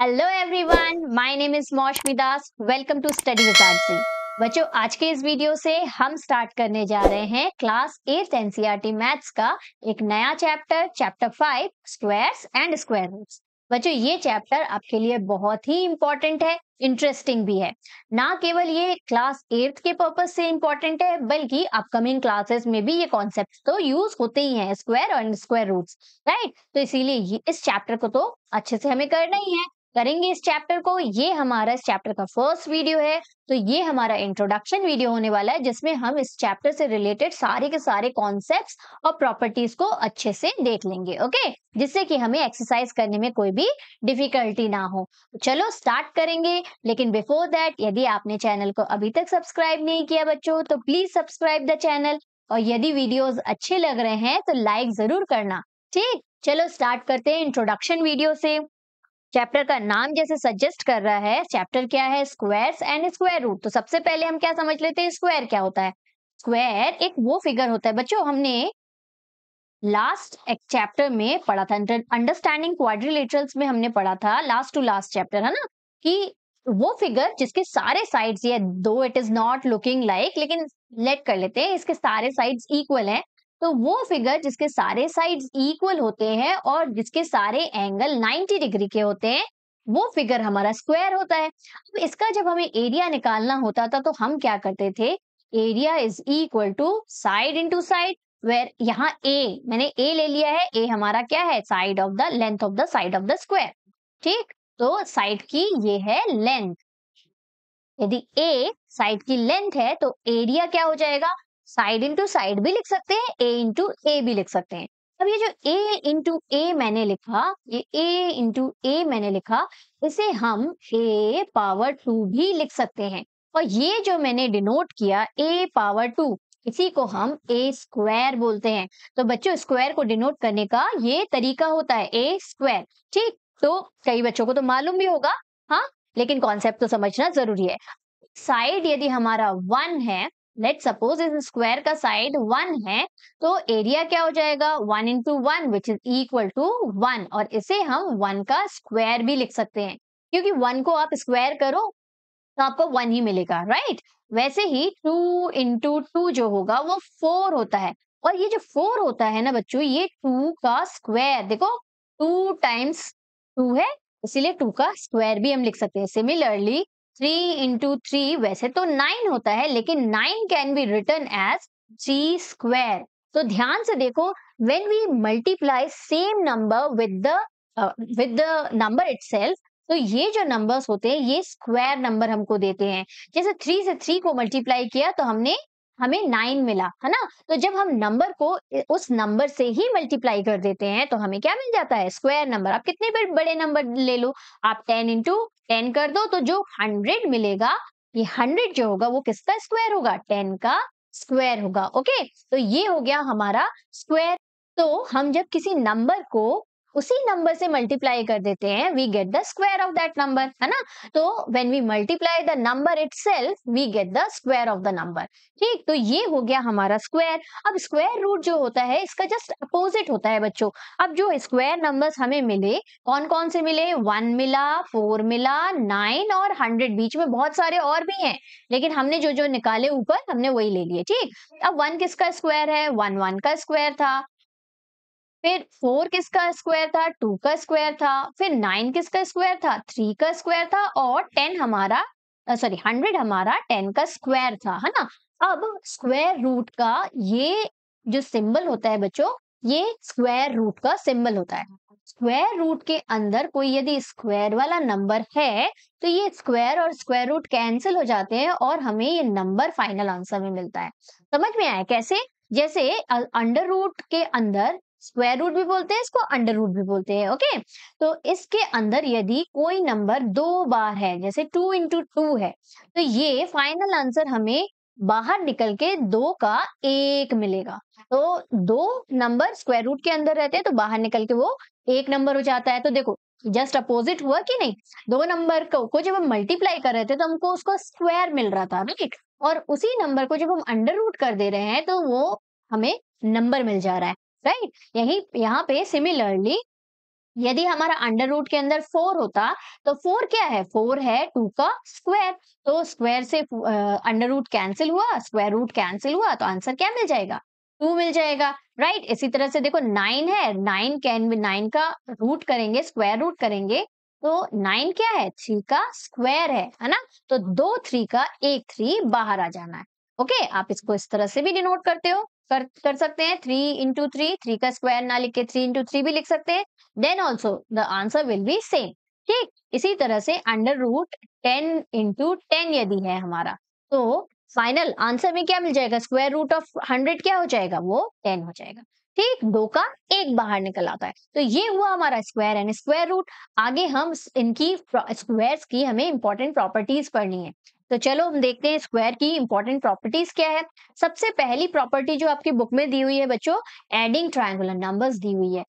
Hello everyone my name is Moushumi Das welcome to study with बच्चों आज के इस वीडियो से हम स्टार्ट करने जा रहे हैं क्लास एट एनसीईआरटी मैथ्स का एक नया chapter chapter five squares and square roots बच्चों ये चैप्टर आपके लिए बहुत ही इंपॉर्टेंट है इंटरेस्टिंग भी है ना केवल ये क्लास एट्थ के पर्पज से इम्पोर्टेंट है बल्कि अपकमिंग क्लासेस में भी ये कॉन्सेप्ट तो यूज होते ही हैं स्क्वायर और स्क्वायर रूट्स राइट तो इसीलिए इस चैप्टर को तो अच्छे से हमें करना ही है करेंगे इस चैप्टर को ये हमारा इस चैप्टर का फर्स्ट वीडियो है तो ये हमारा इंट्रोडक्शन वीडियो होने वाला है जिसमें हम इस चैप्टर से रिलेटेड सारे के सारे कॉन्सेप्ट्स और प्रॉपर्टीज को अच्छे से देख लेंगे ओके जिससे कि हमें एक्सरसाइज करने में कोई भी डिफिकल्टी ना हो तो चलो स्टार्ट करेंगे लेकिन बिफोर दैट यदि आपने चैनल को अभी तक सब्सक्राइब नहीं किया बच्चों तो प्लीज सब्सक्राइब द चैनल और यदि वीडियोस अच्छे लग रहे हैं तो लाइक जरूर करना ठीक चलो स्टार्ट करते हैं इंट्रोडक्शन वीडियो से चैप्टर का नाम जैसे सजेस्ट कर रहा है चैप्टर क्या है स्क्वायर्स एंड स्क्वायर रूट तो सबसे पहले हम क्या समझ लेते हैं स्क्वायर क्या होता है स्क्वायर एक वो फिगर होता है बच्चों हमने लास्ट एक चैप्टर में पढ़ा था अंडरस्टैंडिंग क्वाड्रिलेटरल्स में हमने पढ़ा था लास्ट टू लास्ट चैप्टर है ना कि वो फिगर जिसके सारे साइड्स ये दो it is not looking like लेकिन लेट कर लेते हैं इसके सारे साइड्स इक्वल हैं तो वो फिगर जिसके सारे साइड इक्वल होते हैं और जिसके सारे एंगल 90 डिग्री के होते हैं वो फिगर हमारा स्क्वायर होता है अब इसका जब हमें एरिया निकालना होता था तो हम क्या करते थे area is equal to side into side where यहाँ ए मैंने ए ले लिया है ए हमारा क्या है side of the length of the side of the square ठीक तो साइड की ये है लेंथ यदि ए साइड की लेंथ है तो एरिया क्या हो जाएगा साइड इंटू साइड भी लिख सकते हैं ए इंटू ए भी लिख सकते हैं अब ये जो ए इंटू ए मैंने लिखा ये ए इंटू ए मैंने लिखा इसे हम ए पावर टू भी लिख सकते हैं और ये जो मैंने डिनोट किया ए पावर टू इसी को हम ए स्क्वायर बोलते हैं तो बच्चों स्क्वायर को डिनोट करने का ये तरीका होता है ए स्क्वायर ठीक तो कई बच्चों को तो मालूम भी होगा हाँ लेकिन कॉन्सेप्ट तो समझना जरूरी है साइड यदि हमारा वन है लेट सपोज इस स्क्वायर का साइड वन है तो एरिया क्या हो जाएगा one into one which is equal to one और इसे हम वन का स्क्वायर भी लिख सकते हैं क्योंकि वन को आप स्क्वायर करो तो आपको वन ही मिलेगा राइट वैसे ही टू इंटू टू जो होगा वो फोर होता है और ये जो फोर होता है ना बच्चों ये टू का स्क्वायर देखो टू टाइम्स टू है इसीलिए टू का स्क्वायर भी हम लिख सकते हैं सिमिलरली थ्री इंटू थ्री वैसे तो नाइन होता है लेकिन nine can be written as G square तो ध्यान से देखो when we multiply same number with the uh, with the तो ये जो नंबर्स होते हैं ये स्क्वायर नंबर हमको देते हैं जैसे थ्री से थ्री को मल्टीप्लाई किया तो हमने हमें नाइन मिला है ना तो जब हम नंबर को उस नंबर से ही मल्टीप्लाई कर देते हैं तो हमें क्या मिल जाता है स्क्वायर नंबर आप कितने बड़े नंबर ले लो आप टेन इंटू टेन कर दो तो जो हंड्रेड मिलेगा ये हंड्रेड जो होगा वो किसका स्क्वायर होगा टेन का स्क्वायर होगा ओके तो ये हो गया हमारा स्क्वायर तो हम जब किसी नंबर को उसी नंबर से मल्टीप्लाई कर देते हैं we get the square of that number है ना तो when we multiply the number it we get the square of the number ठीक तो ये हो गया हमारा स्क्वायर अब स्क्वायर रूट जो होता है इसका जस्ट अपोजिट होता है बच्चों अब जो स्क्वायर नंबर्स हमें मिले कौन कौन से मिले वन मिला फोर मिला नाइन और हंड्रेड बीच में बहुत सारे और भी हैं लेकिन हमने जो जो निकाले ऊपर हमने वही ले लिए ठीक अब वन किसका स्क्वायर है वन वन का स्क्वायर था फिर फोर किसका स्क्वायर था टू का स्क्वायर था फिर नाइन किसका स्क्वायर था थ्री का स्क्वायर था और टेन हमारा सॉरी हंड्रेड हमारा टेन का स्क्वायर था है ना अब स्क्वायर रूट का ये जो सिंबल होता है बच्चों ये स्क्वायर रूट का सिंबल होता है स्क्वायर रूट के अंदर कोई यदि स्क्वायर वाला नंबर है तो ये स्क्वायर और स्क्वायर रूट कैंसिल हो जाते हैं और हमें ये नंबर फाइनल आंसर में मिलता है समझ में आया कैसे जैसे अंडर रूट के अंदर स्क्वायर रूट भी बोलते हैं इसको अंडर रूट भी बोलते हैं ओके तो इसके अंदर यदि कोई नंबर दो बार है जैसे टू इंटू टू है तो ये फाइनल आंसर हमें बाहर निकल के दो का एक मिलेगा तो दो नंबर स्क्वायर रूट के अंदर रहते हैं तो बाहर निकल के वो एक नंबर हो जाता है तो देखो जस्ट अपोजिट हुआ कि नहीं दो नंबर को, को जब हम मल्टीप्लाई कर रहे थे तो हमको उसको स्क्वायर मिल रहा था राइट और उसी नंबर को जब हम अंडर रूट कर दे रहे हैं तो वो हमें नंबर मिल जा रहा है राइट यही यहाँ पे सिमिलरली यदि हमारा अंडर रूट के अंदर फोर होता तो फोर क्या है फोर है टू का स्क्वायर तो स्क्वायर से अंडर रूट कैंसिल हुआ स्क्वायर रूट कैंसिल हुआ तो आंसर क्या मिल जाएगा टू मिल जाएगा राइट right? इसी तरह से देखो नाइन है नाइन कैन नाइन का रूट करेंगे स्क्वायर रूट करेंगे तो नाइन क्या है थ्री का स्क्वायर है है ना तो दो थ्री का एक थ्री बाहर आ जाना है ओके okay, आप इसको इस तरह से भी डिनोट करते हो कर कर सकते हैं थ्री इंटू थ्री थ्री का स्क्वायर ना लिख के थ्री इंटू थ्री भी लिख सकते हैं then also the answer will be same ठीक इसी तरह से under root ten into ten यदि है हमारा तो फाइनल आंसर में क्या मिल जाएगा स्क्वायर रूट ऑफ हंड्रेड क्या हो जाएगा वो टेन हो जाएगा ठीक दो का एक बाहर निकल आता है तो ये हुआ हमारा स्क्वायर एंड स्क्वायर रूट आगे हम इनकी स्क्वायर्स की हमें इंपॉर्टेंट प्रॉपर्टीज पढ़नी है तो चलो हम देखते हैं स्क्वायर की इंपॉर्टेंट प्रॉपर्टीज क्या है सबसे पहली प्रॉपर्टी जो आपकी बुक में दी हुई है बच्चों एडिंग ट्राइंगुलर नंबर्स दी हुई है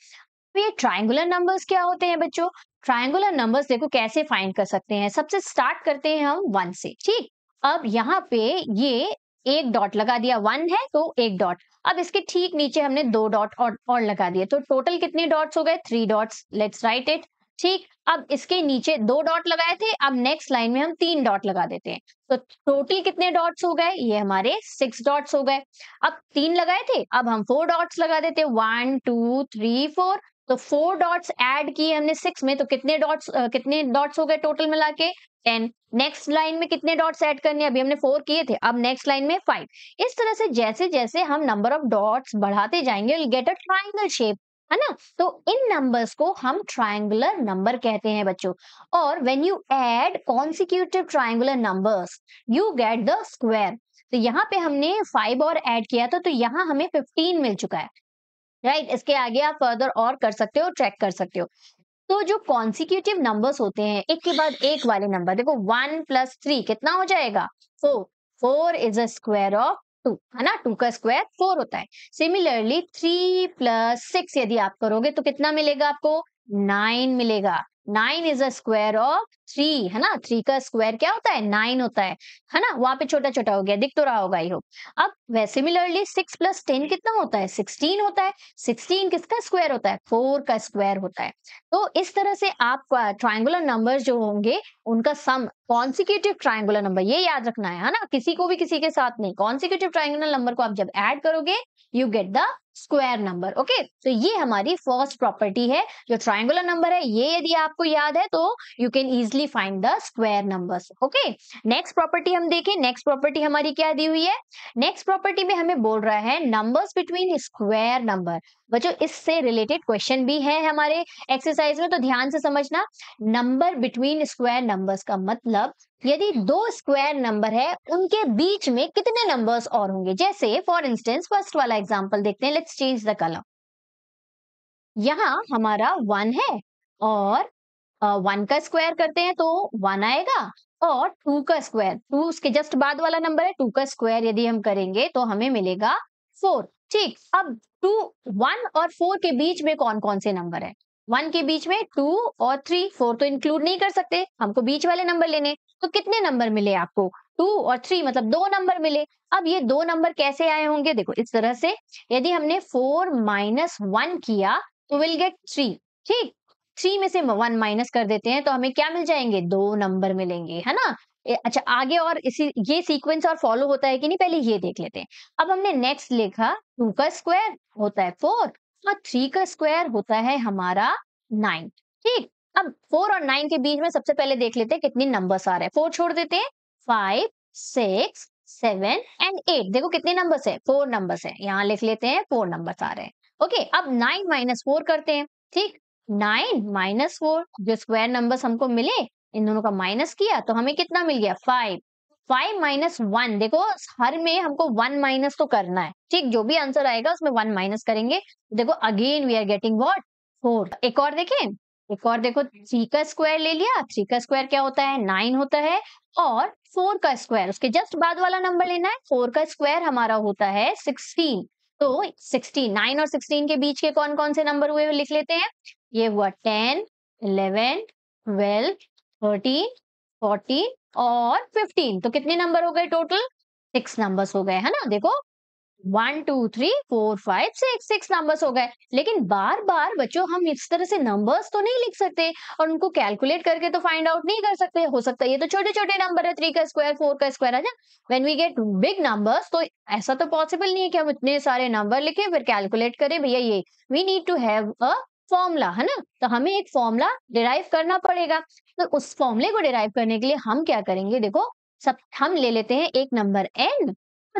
तो ये ट्राइंगुलर नंबर्स क्या होते हैं बच्चों ट्राइंगुलर नंबर्स देखो कैसे फाइंड कर सकते हैं सबसे स्टार्ट करते हैं हम वन से ठीक अब यहाँ पे ये एक डॉट लगा दिया वन है तो एक डॉट अब इसके ठीक नीचे हमने दो डॉट और, और लगा दिए तो टोटल कितने डॉट्स हो गए three dots let's write it ठीक अब इसके नीचे दो डॉट लगाए थे अब नेक्स्ट लाइन में हम तीन डॉट लगा देते हैं तो टोटल कितने डॉट्स हो गए ये हमारे सिक्स डॉट्स हो गए अब तीन लगाए थे अब हम फोर डॉट्स लगा देते वन टू थ्री फोर तो फोर डॉट्स ऐड किए हमने सिक्स में तो कितने डॉट्स कितने डॉट्स हो गए टोटल मिला के टेन नेक्स्ट लाइन में कितने डॉट्स ऐड करने अभी हमने फोर किए थे अब नेक्स्ट लाइन में फाइव इस तरह से जैसे जैसे हम नंबर ऑफ डॉट्स बढ़ाते जाएंगे गेट अ ट्राइंगल शेप है ना तो इन नंबर्स को हम ट्राइंगुलर नंबर कहते हैं बच्चों और when you add consecutive triangular numbers you get the square तो यहाँ पे हमने फाइव और एड किया था तो यहाँ हमें फिफ्टीन मिल चुका है राइट right? इसके आगे आप फर्दर और कर सकते हो ट्रैक कर सकते हो तो जो कॉन्सिक्यूटिव नंबर्स होते हैं एक के बाद एक वाले नंबर देखो वन प्लस थ्री कितना हो जाएगा four four is a square of two है ना टू का स्क्वायर फोर होता है सिमिलरली थ्री प्लस सिक्स यदि आप करोगे तो कितना मिलेगा आपको नाइन मिलेगा nine is a square of three है ना थ्री का स्क्वायर क्या होता है नाइन होता है है ना वहां पे छोटा छोटा हो गया दिख तो रहा होगा ही हो अब वह सिमिलरली सिक्स प्लस टेन कितना होता है सिक्सटीन होता है सिक्सटीन किसका स्क्वायर होता है फोर का स्क्वायर होता है तो इस तरह से आप ट्राइंगुलर नंबर जो होंगे उनका सम कॉन्सिक्यूटिव ट्राइंगुलर नंबर ये याद रखना है ना किसी को भी किसी के साथ नहीं कॉन्सिक्यूटिव ट्राइंगुलर नंबर को आप जब एड करोगे you get the square number okay तो ये हमारी फर्स्ट प्रॉपर्टी है जो ट्राइंगुलर नंबर है ये यदि आपको याद है तो you can easily find the square numbers okay next property हम देखें नेक्स्ट प्रॉपर्टी हमारी क्या दी हुई है नेक्स्ट प्रॉपर्टी में हमें बोल रहा है नंबर्स बिटवीन स्क्वायर नंबर बच्चों इससे रिलेटेड क्वेश्चन भी है हमारे एक्सरसाइज में तो ध्यान से समझना नंबर बिटवीन स्क्वायर नंबर्स का मतलब यदि दो स्क्वायर नंबर है उनके बीच में कितने नंबर्स और होंगे जैसे फॉर इंस्टेंस फर्स्ट वाला एग्जांपल देखते हैं लेट्स चेंज द कलर यहाँ हमारा वन है और वन का स्क्वायर करते हैं तो वन आएगा और टू का स्क्वायर टू उसके जस्ट बाद वाला नंबर है टू का स्क्वायर यदि हम करेंगे तो हमें मिलेगा फोर ठीक अब टू वन और फोर के बीच में कौन कौन से नंबर है वन के बीच में टू और थ्री फोर तो इंक्लूड नहीं कर सकते हमको बीच वाले नंबर लेने तो कितने नंबर मिले आपको टू और थ्री मतलब दो नंबर मिले अब ये दो नंबर कैसे आए होंगे देखो इस तरह से यदि हमने फोर माइनस वन किया तो विल गेट थ्री ठीक थ्री में से वन माइनस कर देते हैं तो हमें क्या मिल जाएंगे दो नंबर मिलेंगे है ना अच्छा आगे और इसी ये सीक्वेंस और फॉलो होता है कि नहीं पहले ये देख लेते हैं अब हमने नेक्स्ट लिखा टू का स्क्वायर होता है फोर और थ्री का स्क्वायर होता है हमारा नाइन ठीक अब फोर और नाइन के बीच में सबसे पहले देख लेते हैं कितने नंबर्स आ रहे हैं फोर छोड़ देते हैं five six seven and eight देखो कितने नंबर्स है फोर नंबर्स है यहाँ लिख लेते हैं फोर नंबर्स आ रहे हैं ओके अब नाइन माइनस फोर करते हैं ठीक नाइन माइनस फोर जो स्क्वायर नंबर्स हमको मिले इन दोनों का माइनस किया तो हमें कितना मिल गया फाइव फाइव माइनस वन देखो हर में हमको वन माइनस तो करना है ठीक जो भी आंसर आएगा उसमें वन माइनस करेंगे देखो again we are getting what four एक और देखें एक और देखो थ्री हम्म। का स्क्वायर ले लिया थ्री का स्क्वायर क्या होता है नाइन होता है और फोर का स्क्वायर उसके जस्ट बाद वाला नंबर लेना है फोर का स्क्वायर हमारा होता है सिक्सटीन तो सिक्सटीन नाइन और सिक्सटीन के बीच के कौन कौन से नंबर हुए लिख लेते हैं ये हुआ ten eleven twelve thirteen fourteen और फिफ्टीन तो कितने नंबर हो गए टोटल सिक्स नंबर्स हो गए है ना देखो one two three four five six six numbers हो गए लेकिन बार बार बच्चों हम इस तरह से नंबर्स तो नहीं लिख सकते और उनको कैलकुलेट करके तो फाइंड आउट नहीं कर सकते हो सकता है ये तो छोटे छोटे नंबर है थ्री का स्क्वायर फोर का स्क्वायर है ना when we get big numbers तो ऐसा तो पॉसिबल नहीं है कि हम इतने सारे नंबर लिखे फिर कैलकुलेट करें भैया ये we need to have a formula है ना तो हमें एक फॉर्मूला डिराइव करना पड़ेगा तो उस फॉर्मूले को डिराइव करने के लिए हम क्या करेंगे देखो सब हम ले लेते हैं एक नंबर एन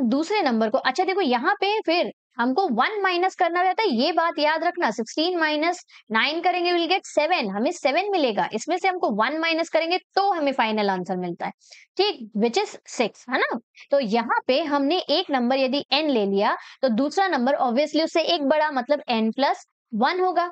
दूसरे नंबर को अच्छा देखो यहाँ पे फिर हमको वन माइनस करना रहता है ये बात याद रखना सिक्सटीन माइनस नाइन करेंगे विल गेट सेवन हमें सेवन मिलेगा इसमें से हमको वन माइनस करेंगे तो हमें फाइनल आंसर मिलता है ठीक विच इज सिक्स है ना तो यहाँ पे हमने एक नंबर यदि एन ले लिया तो दूसरा नंबर ऑब्वियसली उससे एक बड़ा मतलब एन प्लस वन होगा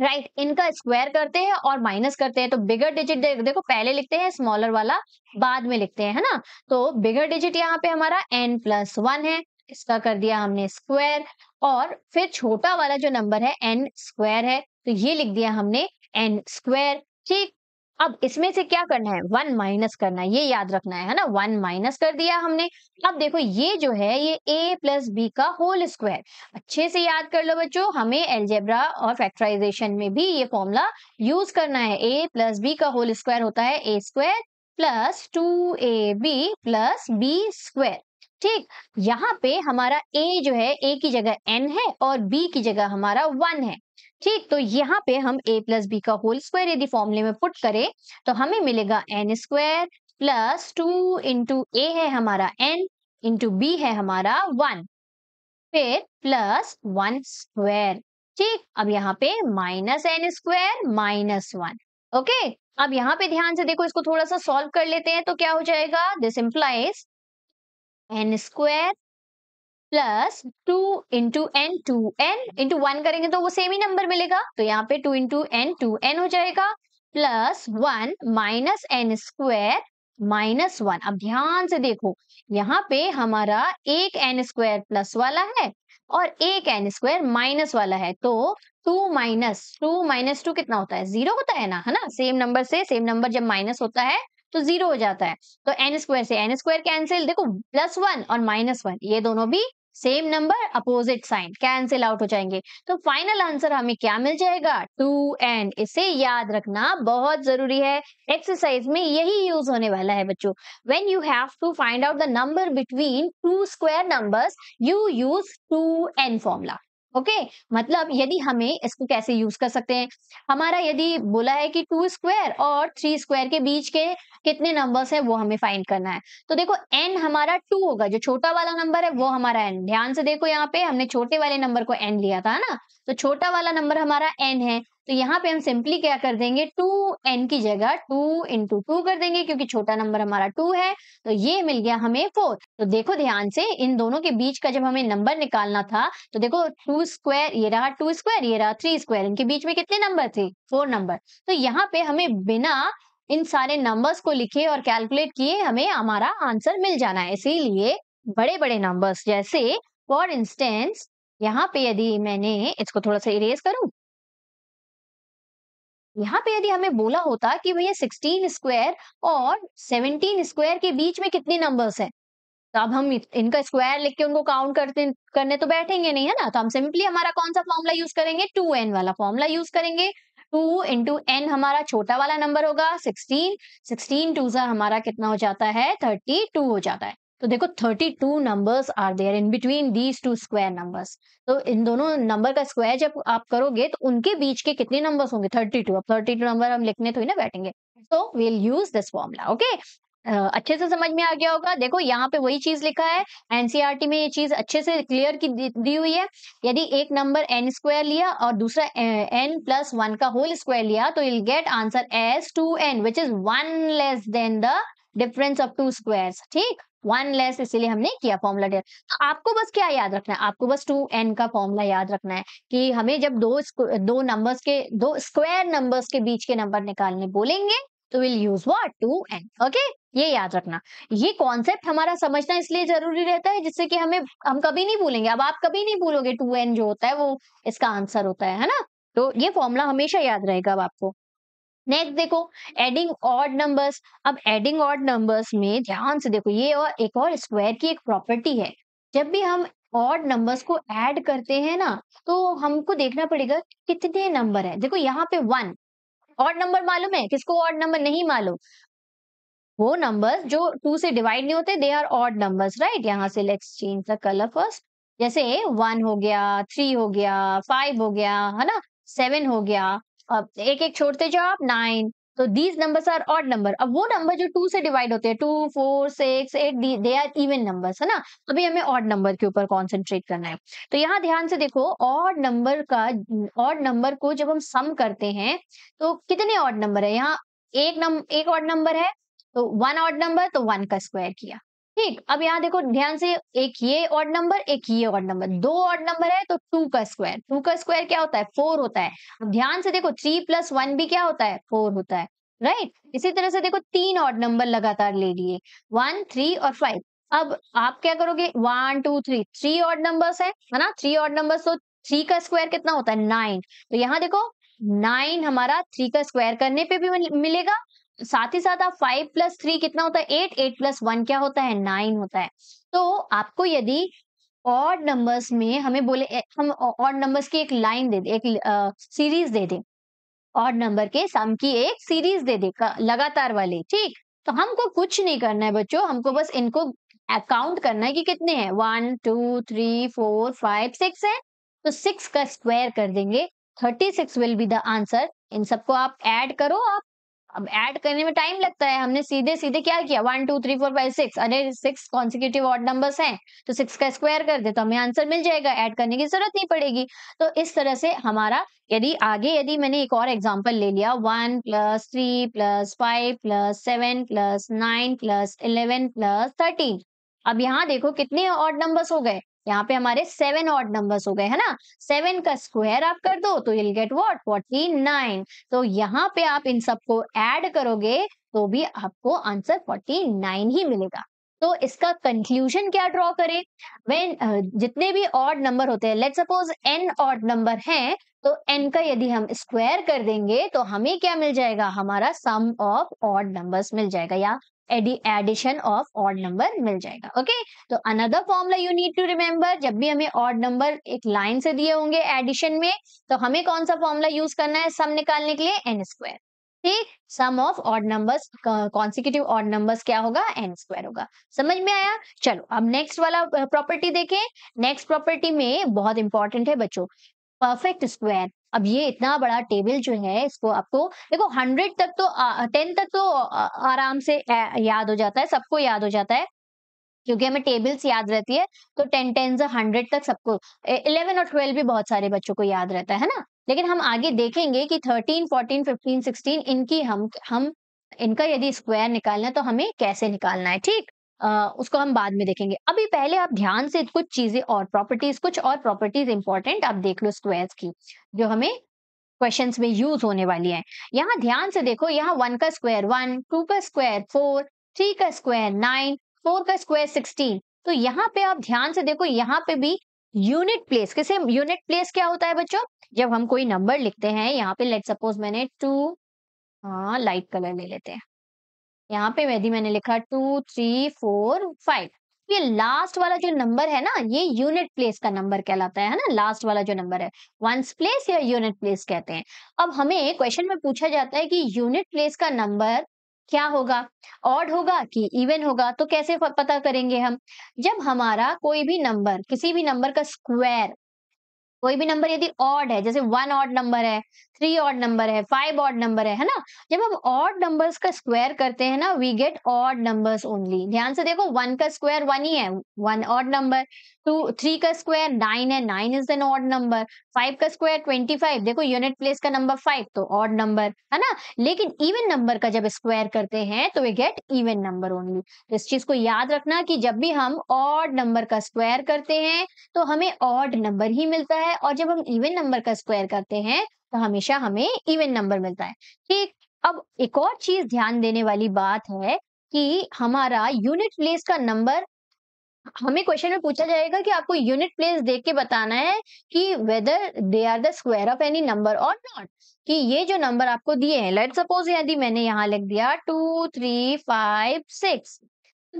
राइट right, इनका स्क्वायर करते हैं और माइनस करते हैं तो बिगर डिजिट दे, देखो पहले लिखते हैं स्मॉलर वाला बाद में लिखते हैं है ना तो बिगर डिजिट यहाँ पे हमारा एन प्लस वन है इसका कर दिया हमने स्क्वायर और फिर छोटा वाला जो नंबर है एन स्क्वायर है तो ये लिख दिया हमने एन स्क्वायर ठीक अब इसमें से क्या करना है वन माइनस करना है ये याद रखना है है ना वन माइनस कर दिया हमने अब देखो ये जो है ये ए प्लस बी का होल स्क्वायर अच्छे से याद कर लो बच्चों हमें एल्जेब्रा और फैक्टराइजेशन में भी ये फॉर्मूला यूज करना है ए प्लस बी का होल स्क्वायर होता है ए square plus two A B plus B square ठीक यहाँ पे हमारा ए जो है ए की जगह एन है और बी की जगह हमारा वन है ठीक तो यहाँ पे हम a प्लस बी का होल स्क्वायर यदि फॉर्मूले में पुट करें तो हमें मिलेगा n square plus two into a है हमारा एन इंटू बी है हमारा वन फिर प्लस वन स्क्वायर ठीक अब यहाँ पे minus n square minus one okay अब यहाँ पे ध्यान से देखो इसको थोड़ा सा सॉल्व कर लेते हैं तो क्या हो जाएगा this implies n square plus two into n two n into one करेंगे तो वो सेम ही नंबर मिलेगा तो यहाँ पे two into n two n हो जाएगा plus one minus n square minus one अब ध्यान से देखो यहाँ पे हमारा एक एन स्क्वायर प्लस वाला है और एक एन स्क्वायर माइनस वाला है तो two minus two minus two कितना होता है जीरो होता है ना है ना सेम नंबर से सेम नंबर जब माइनस होता है तो जीरो हो जाता है तो एन स्क्वायर से एन स्क्वायर कैंसिल देखो प्लस वन और माइनस वन ये दोनों भी same number opposite sign cancel out हो जाएंगे तो फाइनल आंसर हमें क्या मिल जाएगा टू एंड इसे याद रखना बहुत जरूरी है एक्सरसाइज में यही यूज होने वाला है बच्चों when you have to find out the number between two square numbers you use two n formula okay मतलब यदि हमें इसको कैसे यूज कर सकते हैं हमारा यदि बोला है कि टू स्क्वायर और थ्री स्क्वायर के बीच के कितने नंबर्स है वो हमें फाइंड करना है तो देखो एन हमारा टू होगा जो छोटा वाला नंबर है वो हमारा एन ध्यान से देखो यहाँ पे हमने छोटे वाले नंबर को एन लिया था ना तो छोटा वाला नंबर हमारा एन है तो यहाँ पे हम सिंपली क्या कर देंगे टू एन की जगह टू इंटू टू कर देंगे क्योंकि छोटा नंबर हमारा टू है तो ये मिल गया हमें फोर तो देखो ध्यान से इन दोनों के बीच का जब हमें नंबर निकालना था तो देखो टू स्क्वायर ये रहा टू स्क्वायर ये रहा थ्री स्क्वायर इनके बीच में कितने नंबर थे फोर नंबर तो यहाँ पे हमें बिना इन सारे नंबर्स को लिखे और कैलकुलेट किए हमें हमारा आंसर मिल जाना है इसीलिए बड़े बड़े नंबर्स जैसे फॉर इंस्टेंस यहाँ पे यदि मैंने इसको थोड़ा सा इरेज करूं यहाँ पे यदि हमें बोला होता कि भैया 16 स्क्वायर और 17 स्क्वायर के बीच में कितने नंबर्स हैं तो अब हम इनका स्क्वायर लिख के उनको काउंट करते करने तो बैठेंगे नहीं है ना तो हम सिंपली हमारा कौन सा फॉर्मूला यूज करेंगे टू एन वाला फॉर्मूला यूज करेंगे टू इंटू एन हमारा छोटा वाला नंबर होगा सिक्सटीन सिक्सटीन टू सा हमारा कितना हो जाता है थर्टी टू हो जाता है तो देखो 32 numbers are there in between these two square numbers तो इन दोनों नंबर का स्क्वायर जब आप करोगे तो उनके बीच के कितने नंबर्स होंगे 32 अब 32 नंबर हम लिखने ही ना बैठेंगे so we'll use this formula okay अच्छे से समझ में आ गया होगा देखो यहाँ पे वही चीज लिखा है एनसीईआरटी e में ये चीज अच्छे से क्लियर की दी हुई है यदि एक नंबर एन स्क्वायर लिया और दूसरा एन प्लस वन का होल स्क्वायर लिया तो will get answer as two n which is one less than the difference of two squares ठीक वन लेस इसीलिए हमने किया फॉर्मूला डेयर तो आपको बस क्या याद रखना है आपको बस टू एन का फॉर्मूला याद रखना है कि हमें जब दो दो नंबर्स के दो स्क्वायर नंबर्स के बीच के नंबर निकालने बोलेंगे तो will use what two n okay ये याद रखना ये कॉन्सेप्ट हमारा समझना इसलिए जरूरी रहता है जिससे कि हमें हम कभी नहीं भूलेंगे अब आप कभी नहीं भूलोगे टू एन जो होता है वो इसका आंसर होता है है ना तो ये फॉर्मूला हमेशा याद रहेगा अब आपको नेक्स्ट देखो एडिंग ऑड नंबर्स अब एडिंग ऑड नंबर्स में ध्यान से देखो ये और एक और स्क्वायर की एक प्रॉपर्टी है जब भी हम ऑड नंबर्स को ऐड करते हैं ना तो हमको देखना पड़ेगा कितने नंबर है देखो यहाँ पे वन ऑड नंबर मालूम है किसको ऑड नंबर नहीं मालूम वो नंबर्स जो टू से डिवाइड नहीं होते they are odd numbers right यहाँ से let's change the colour first जैसे वन हो गया थ्री हो गया फाइव हो गया है ना सेवन हो गया अब एक एक छोड़ते जाओ आप नाइन तो these numbers are odd number अब वो नंबर जो टू से डिवाइड होते हैं two four six eight they are even numbers है ना अभी हमें ऑड नंबर के ऊपर कॉन्सेंट्रेट करना है तो यहाँ ध्यान से देखो ऑड नंबर का ऑड नंबर को जब हम सम करते हैं तो कितने ऑड नंबर है यहाँ एक नंबर एक ऑड नंबर है तो वन ऑड नंबर तो वन का स्क्वायर किया ठीक अब यहाँ देखो ध्यान से एक ये ऑड नंबर एक ये ऑड नंबर दो ऑड नंबर है तो टू का स्क्वायर टू का स्क्वायर क्या होता है फोर होता है अब ध्यान से देखो थ्री प्लस वन भी क्या होता है फोर होता है राइट right? इसी तरह से देखो तीन ऑड नंबर लगातार ले लिए वन थ्री और फाइव अब आप क्या करोगे one two three three odd numbers है ना थ्री ऑड नंबर्स तो थ्री का स्क्वायर कितना होता है नाइन तो यहाँ देखो नाइन हमारा थ्री का स्क्वायर करने पे भी मिलेगा साथ ही साथ आप फाइव प्लस थ्री कितना होता है एट एट प्लस वन क्या होता है नाइन होता है तो आपको यदि ऑड नंबर्स में हमें बोले हम ऑड नंबर्स की एक लाइन दे दे एक सीरीज दे दे ऑड नंबर के सम की एक सीरीज दे दे लगातार वाले ठीक तो हमको कुछ नहीं करना है बच्चों हमको बस इनको काउंट करना है कि कितने हैं one two three four five six है तो सिक्स का स्क्वायर कर देंगे thirty six will be the answer इन सबको आप ऐड करो आप अब ऐड करने में टाइम लगता है हमने सीधे सीधे क्या किया one two three four five six अरे सिक्स कॉन्सिक्यूटिव ऑड नंबर्स हैं तो सिक्स का स्क्वायर कर दे तो हमें आंसर मिल जाएगा ऐड करने की जरूरत नहीं पड़ेगी तो इस तरह से हमारा यदि आगे यदि मैंने एक और एग्जाम्पल ले लिया one plus three plus five plus seven plus nine plus eleven plus thirteen अब यहाँ देखो कितने ऑड नंबर्स हो गए यहाँ पे हमारे सेवन ऑड नंबर्स हो गए है ना सेवन का स्क्वायर आप कर दो तो you'll get what forty nine तो यहाँ पे आप इन सबको ऐड करोगे तो भी आपको आंसर फोर्टी नाइन ही मिलेगा तो इसका कंक्लूजन क्या ड्रॉ करें वेन जितने भी ऑड नंबर होते हैं let suppose n odd number है तो एन का यदि हम स्क्वायर कर देंगे तो हमें क्या मिल जाएगा हमारा सम ऑफ ऑड नंबर्स मिल जाएगा या एडिशन ऑफ ऑड नंबर मिल जाएगा ओके तो another formula you need to remember जब भी हमें ऑड नंबर एक लाइन से दिए होंगे एडिशन में तो हमें कौन सा फॉर्मूला यूज करना है सम निकालने के लिए एन स्क्वायर ठीक sum of odd numbers consecutive odd numbers क्या होगा एन स्क्वायर होगा समझ में आया चलो अब नेक्स्ट वाला प्रॉपर्टी देखें नेक्स्ट प्रॉपर्टी में बहुत इंपॉर्टेंट है बच्चों परफेक्ट स्क्वायर अब ये इतना बड़ा टेबल जो है इसको आपको देखो हंड्रेड तक तो टेन तक तो आराम से याद हो जाता है सबको याद हो जाता है क्योंकि हमें टेबल्स याद रहती है तो टेन टेन से हंड्रेड तक सबको इलेवन और ट्वेल्व भी बहुत सारे बच्चों को याद रहता है ना लेकिन हम आगे देखेंगे कि थर्टीन फोर्टीन फिफ्टीन सिक्सटीन इनकी हम हम इनका यदि स्क्वायर निकालना है तो हमें कैसे निकालना है ठीक उसको हम बाद में देखेंगे अभी पहले आप ध्यान से कुछ चीजें और प्रॉपर्टीज कुछ और प्रॉपर्टीज इंपॉर्टेंट आप देख लो स्क्वायर्स की जो हमें क्वेश्चंस में यूज होने वाली है यहाँ ध्यान से देखो यहाँ वन का स्क्वायर वन टू का स्क्वायर फोर थ्री का स्क्वायर नाइन फोर का स्क्वायर सिक्सटीन तो यहाँ पे आप ध्यान से देखो यहाँ पे भी यूनिट प्लेस किसे यूनिट प्लेस क्या होता है बच्चों जब हम कोई नंबर लिखते हैं यहाँ पे लेट सपोज मैंने टू हाँ लाइट कलर ले लेते हैं यहाँ पे यदि मैंने लिखा टू थ्री फोर फाइव ये लास्ट वाला जो नंबर है ना ये यूनिट प्लेस का नंबर कहलाता है ना लास्ट वाला जो नंबर है वंस प्लेस या यूनिट प्लेस कहते हैं अब हमें क्वेश्चन में पूछा जाता है कि यूनिट प्लेस का नंबर क्या होगा ऑड होगा कि इवन होगा तो कैसे पता करेंगे हम जब हमारा कोई भी नंबर किसी भी नंबर का स्क्वायर कोई भी नंबर यदि ऑड है जैसे वन ऑड नंबर है थ्री ऑड नंबर है फाइव ऑड नंबर है है ना जब हम ऑड नंबर्स का स्क्वायर करते हैं ना we get odd numbers only ध्यान से देखो वन का स्क्वायर वन ही है one odd number two three का स्क्वायर नाइन है nine is an odd number five का स्क्वायर ट्वेंटी फाइव देखो यूनिट प्लेस का नंबर फाइव तो ऑड नंबर है ना लेकिन इवन नंबर का जब स्क्वायर करते हैं तो we get even number only तो इस चीज को याद रखना कि जब भी हम ऑड नंबर का स्क्वायर करते हैं तो हमें ऑड नंबर ही मिलता है और जब हम इवन नंबर का स्क्वायर करते हैं तो हमेशा हमें इवन नंबर मिलता है ठीक अब एक और चीज ध्यान देने वाली बात है कि हमारा यूनिट प्लेस का नंबर हमें क्वेश्चन में पूछा जाएगा कि आपको यूनिट प्लेस देख के बताना है कि whether they are the square of any number और नॉट कि ये जो नंबर आपको दिए हैं लेट सपोज यदि मैंने यहाँ लिख दिया टू थ्री फाइव सिक्स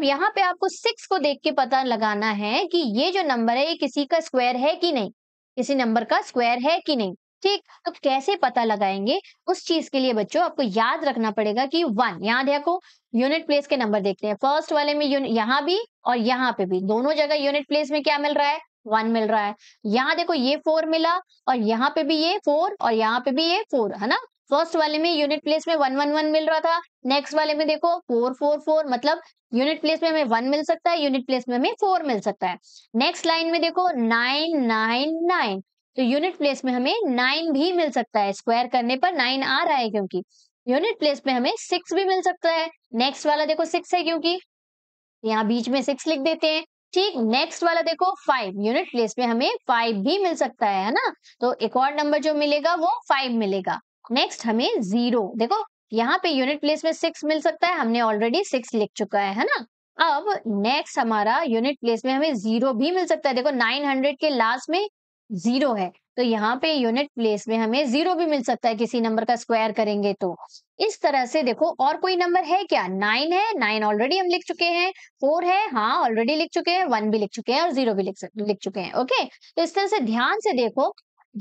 यहाँ पे आपको सिक्स को देख के पता लगाना है कि ये जो नंबर है ये किसी का स्क्वायर है कि नहीं किसी नंबर का स्क्वायर है कि नहीं ठीक तो कैसे पता लगाएंगे उस चीज के लिए बच्चों आपको याद रखना पड़ेगा कि वन यहाँ देखो यूनिट प्लेस के नंबर देखते हैं फर्स्ट वाले में यहाँ भी और यहाँ पे भी दोनों जगह यूनिट प्लेस में क्या मिल रहा है वन मिल रहा है यहाँ देखो ये फोर मिला और यहाँ पे भी ये फोर और यहाँ पे भी ये फोर है ना फर्स्ट वाले में यूनिट प्लेस में वन वन वन मिल रहा था नेक्स्ट वाले में देखो फोर फोर फोर मतलब यूनिट प्लेस में हमें वन मिल सकता है यूनिट प्लेस में हमें फोर मिल सकता है नेक्स्ट लाइन में देखो नाइन नाइन नाइन तो यूनिट प्लेस में हमें नाइन भी मिल सकता है स्क्वायर करने पर नाइन आ रहा है क्योंकि यूनिट प्लेस में हमें सिक्स भी मिल सकता है नेक्स्ट वाला देखो सिक्स है क्योंकि यहाँ बीच में सिक्स लिख देते हैं ठीक नेक्स्ट वाला देखो फाइव यूनिट प्लेस में हमें फाइव भी मिल सकता है है ना तो एक और नंबर जो मिलेगा वो फाइव मिलेगा नेक्स्ट हमें जीरो देखो यहाँ पे यूनिट प्लेस में सिक्स मिल सकता है हमने ऑलरेडी सिक्स लिख चुका है है ना अब नेक्स्ट हमारा यूनिट प्लेस में हमें जीरो भी मिल सकता है देखो नाइन हंड्रेड के लास्ट में जीरो है तो यहाँ पे यूनिट प्लेस में हमें जीरो भी मिल सकता है किसी नंबर का स्क्वायर करेंगे तो इस तरह से देखो और कोई नंबर है क्या नाइन है नाइन ऑलरेडी हम लिख चुके हैं फोर है हाँ ऑलरेडी लिख चुके हैं वन भी लिख चुके हैं और जीरो भी लिख चुके हैं ओके तो इस तरह से ध्यान से देखो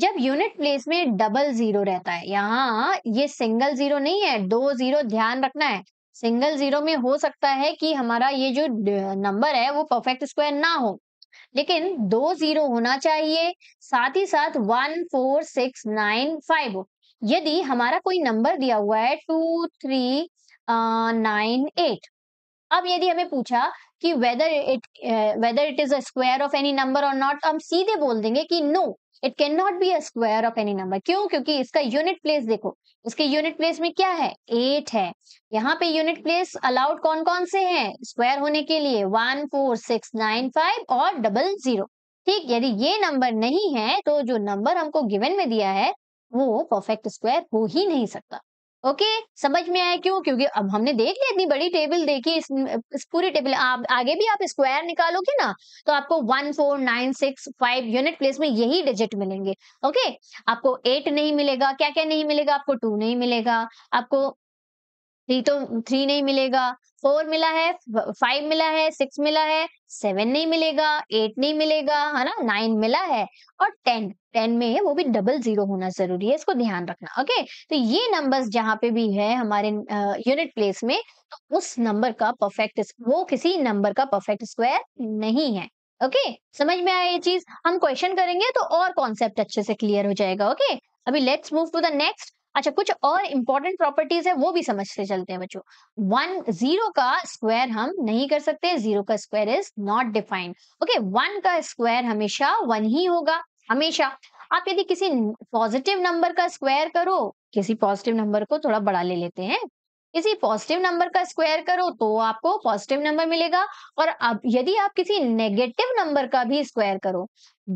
जब यूनिट प्लेस में डबल जीरो रहता है यहाँ ये सिंगल जीरो नहीं है दो जीरो ध्यान रखना है सिंगल जीरो में हो सकता है कि हमारा ये जो नंबर है वो परफेक्ट स्क्वायर ना हो लेकिन दो जीरो होना चाहिए साथ ही साथ one four six nine five यदि हमारा कोई नंबर दिया हुआ है टू थ्री नाइन एट अब यदि हमें पूछा कि whether it whether it is a square of any number और नॉट हम सीधे बोल देंगे कि no no, it can not be a square of any number क्यों क्योंकि इसका यूनिट प्लेस देखो इसके यूनिट प्लेस में क्या है एट है यहाँ पे यूनिट प्लेस अलाउड कौन कौन से हैं स्क्वायर होने के लिए one four six nine five और डबल जीरो ठीक यदि ये नंबर नहीं है तो जो नंबर हमको गिवन में दिया है वो परफेक्ट स्क्वायर हो ही नहीं सकता ओके समझ में आया क्यों क्योंकि अब हमने देख लिया इतनी बड़ी टेबल देखी इस, इस पूरी टेबल आप आगे भी आप स्क्वायर निकालोगे ना तो आपको one four nine six five unit place में यही डिजिट मिलेंगे ओके आपको एट नहीं मिलेगा क्या क्या नहीं मिलेगा आपको टू नहीं मिलेगा आपको थ्री तो थ्री नहीं मिलेगा फोर मिला है फाइव मिला है सिक्स मिला है सेवन नहीं मिलेगा एट नहीं मिलेगा है ना नाइन मिला है और टेन टेन में है वो भी डबल जीरो होना जरूरी है इसको ध्यान रखना ओके तो ये नंबर्स जहाँ पे भी है हमारे यूनिट प्लेस में तो उस नंबर का परफेक्ट वो किसी नंबर का परफेक्ट स्क्वायर नहीं है ओके समझ में आया ये चीज हम क्वेश्चन करेंगे तो और कॉन्सेप्ट अच्छे से क्लियर हो जाएगा ओके अभी let's move to the next अच्छा कुछ और इंपॉर्टेंट प्रॉपर्टीज है वो भी समझते चलते हैं बच्चों वन जीरो का स्क्वायर हम नहीं कर सकते जीरो का square is not defined okay one का स्क्वायर हमेशा वन ही होगा हमेशा आप यदि किसी पॉजिटिव नंबर का स्क्वायर करो किसी पॉजिटिव नंबर को थोड़ा बड़ा ले लेते हैं किसी पॉजिटिव नंबर का स्क्वायर करो तो आपको पॉजिटिव नंबर मिलेगा और अब यदि आप किसी नेगेटिव नंबर का भी स्क्वायर करो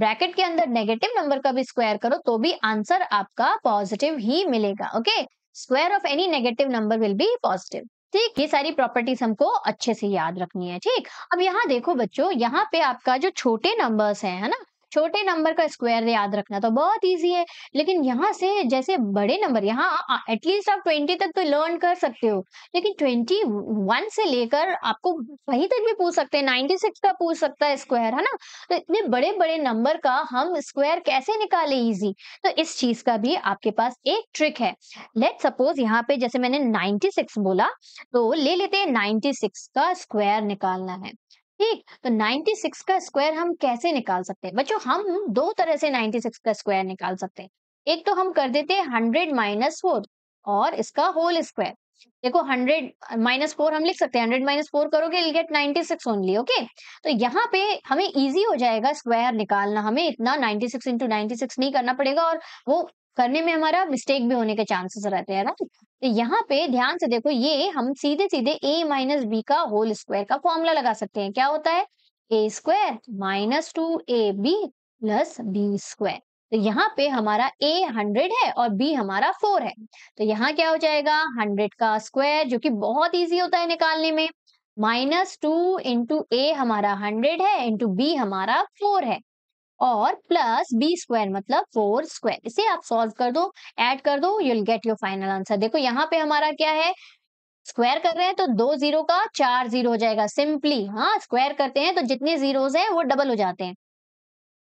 ब्रैकेट के अंदर नेगेटिव नंबर का भी स्क्वायर करो तो भी आंसर आपका पॉजिटिव ही मिलेगा okay square of any negative number will be positive ठीक ये सारी प्रॉपर्टीज हमको अच्छे से याद रखनी है ठीक अब यहाँ देखो बच्चों यहाँ पे आपका जो छोटे नंबर्स है ना छोटे नंबर का स्क्वायर याद रखना तो बहुत ईजी है लेकिन यहाँ से जैसे बड़े नंबर यहाँ एटलीस्ट आप ट्वेंटी तक तो लर्न कर सकते हो लेकिन ट्वेंटी वन से लेकर आपको वहीं तक भी पूछ सकते हैं नाइनटी सिक्स का पूछ सकता है स्क्वायर है ना तो इतने बड़े बड़े नंबर का हम स्क्वायर कैसे निकाले इजी तो इस चीज का भी आपके पास एक ट्रिक है लेट सपोज यहाँ पे जैसे मैंने नाइनटी बोला तो ले लेते हैं नाइनटी का स्क्वायर निकालना है ठीक तो 96 का स्क्वायर हम कैसे निकाल सकते हैं बच्चों हम दो तरह से 96 का स्क्वायर निकाल सकते हैं एक तो हम कर देते हैं हंड्रेड माइनस फोर और इसका होल स्क्वायर देखो हंड्रेड माइनस फोर हम लिख सकते हैं हंड्रेड माइनस फोर करोगे गेट 96 सिक्स ओनली ओके तो यहाँ पे हमें इजी हो जाएगा स्क्वायर निकालना हमें इतना 96 सिक्स इंटू नहीं करना पड़ेगा और वो करने में हमारा मिस्टेक भी होने के चांसेस रहते हैं राइट तो यहाँ पे ध्यान से देखो ये हम सीधे सीधे ए माइनस बी का होल स्क्वायर का फॉर्मूला लगा सकते हैं क्या होता है ए square minus two A B plus B square तो यहाँ पे हमारा ए हंड्रेड है और बी हमारा फोर है तो यहाँ क्या हो जाएगा हंड्रेड का स्क्वायर जो कि बहुत ईजी होता है निकालने में माइनस टू इंटू ए हमारा हंड्रेड है इंटू बी हमारा फोर है और प्लस बी स्क्वायर मतलब फोर स्क्वायर इसे आप सॉल्व कर दो ऐड कर दो you'll get your final answer देखो यहाँ पे हमारा क्या है स्क्वायर कर रहे हैं तो दो जीरो का चार जीरो हो जाएगा सिंपली हाँ स्क्वायर करते हैं तो जितने जीरोज हैं वो डबल हो जाते हैं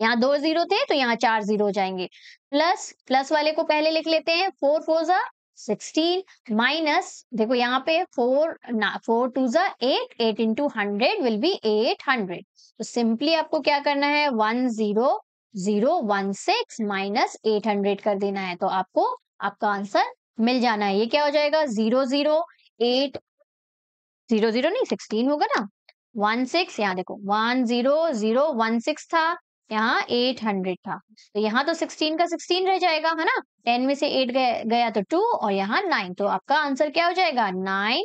यहाँ दो जीरो थे तो यहाँ चार जीरो हो जाएंगे प्लस प्लस वाले को पहले लिख लेते हैं फोर फोर जा सिक्सटीन माइनस देखो यहाँ पे फोर फोर टू जा eight eight into hundred will be eight hundred तो सिंपली आपको क्या करना है one zero zero one six minus eight hundred कर देना है तो आपको आपका आंसर मिल जाना है ये क्या हो जाएगा zero zero eight zero zero नहीं सिक्सटीन होगा ना वन सिक्स यहाँ देखो one zero zero one six था यहाँ एट हंड्रेड था तो यहाँ तो सिक्सटीन का सिक्सटीन रह जाएगा है ना टेन में से एट गया, गया तो टू और यहाँ नाइन तो आपका आंसर क्या हो जाएगा nine